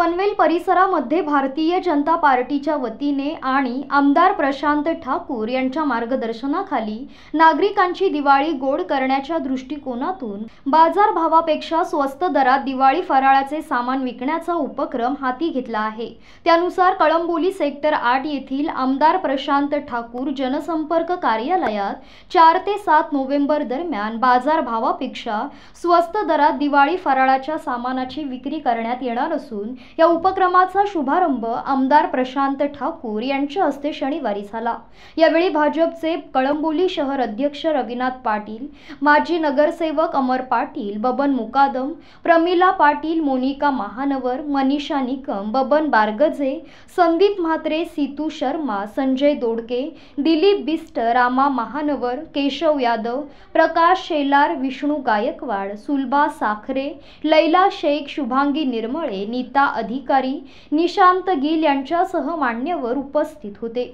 पनवेल परिसरामध्ये भारतीय जनता पार्टीच्या वतीने आणि आमदार प्रशांत ठाकूर यांच्या मार्गदर्शनाखाली नागरिकांची दिवाळी गोड करण्याच्या दृष्टिकोनातून बाजारभावापेक्षा स्वस्त दरात दिवाळी फराळाचे सामान विकण्याचा उपक्रम हाती घेतला आहे त्यानुसार कळंबोली सेक्टर आठ येथील आमदार प्रशांत ठाकूर जनसंपर्क कार्यालयात चार ते सात नोव्हेंबर दरम्यान बाजारभावापेक्षा स्वस्त दरात दिवाळी फराळाच्या सामानाची विक्री करण्यात येणार असून या उपक्रमाचा शुभारंभ आमदार प्रशांत ठाकूर यांच्या हस्ते शनिवारी झाला यावेळी भाजपचे कळंबोली शहर अध्यक्ष रविनाथ पाटील माजी नगरसेवक अमर पाटील बबन मुकादम प्रमिला पाटील मोनिका महानवर मनीषा निकम बबन बारगजे संदीप म्हात्रे सीतू शर्मा संजय दोडके दिलीप बिस्ट रामा महानवर केशव यादव प्रकाश शेलार विष्णू गायकवाड सुलभा साखरे लैला शेख शुभांगी निर्मळे नीता अधिकारी निशांत गिल यांच्यासह मान्यवर उपस्थित होते